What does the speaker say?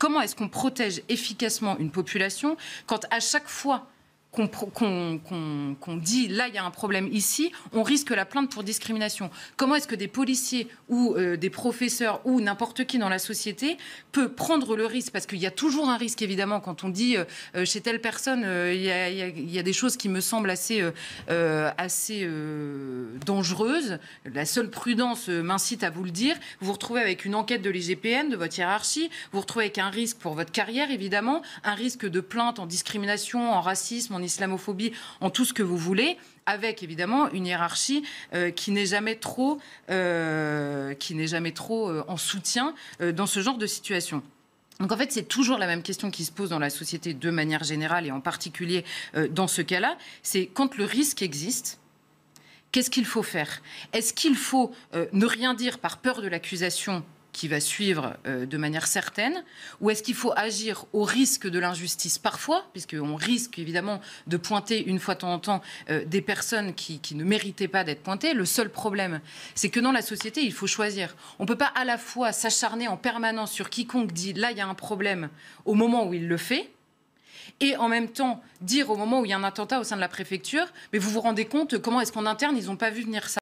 Comment est-ce qu'on protège efficacement une population quand à chaque fois qu'on dit là il y a un problème ici, on risque la plainte pour discrimination. Comment est-ce que des policiers ou euh, des professeurs ou n'importe qui dans la société peut prendre le risque Parce qu'il y a toujours un risque évidemment quand on dit euh, euh, chez telle personne il, y a, des choses qui me semblent assez, assez dangereuses. La seule prudence m'incite à vous le dire. Vous vous retrouvez avec une enquête de l'IGPN, de votre hiérarchie, vous vous retrouvez avec un risque pour votre carrière évidemment, un risque de plainte en discrimination, en racisme, en en islamophobie, en tout ce que vous voulez, avec évidemment une hiérarchie euh, qui n'est jamais trop, euh, qui n'est jamais trop euh, en soutien dans ce genre de situation. Donc en fait, c'est toujours la même question qui se pose dans la société de manière générale et en particulier dans ce cas-là, c'est quand le risque existe, qu'est-ce qu'il faut faire Est-ce qu'il faut ne rien dire par peur de l'accusation qui va suivre euh, de manière certaine Ou est-ce qu'il faut agir au risque de l'injustice parfois, puisqu'on risque évidemment de pointer une fois de temps en temps euh, des personnes qui, qui ne méritaient pas d'être pointées Le seul problème, c'est que dans la société, il faut choisir. On ne peut pas à la fois s'acharner en permanence sur quiconque dit là, il y a un problème au moment où il le fait, et en même temps dire au moment où il y a un attentat au sein de la préfecture, mais vous vous rendez compte comment est-ce qu'en interne, ils n'ont pas vu venir ça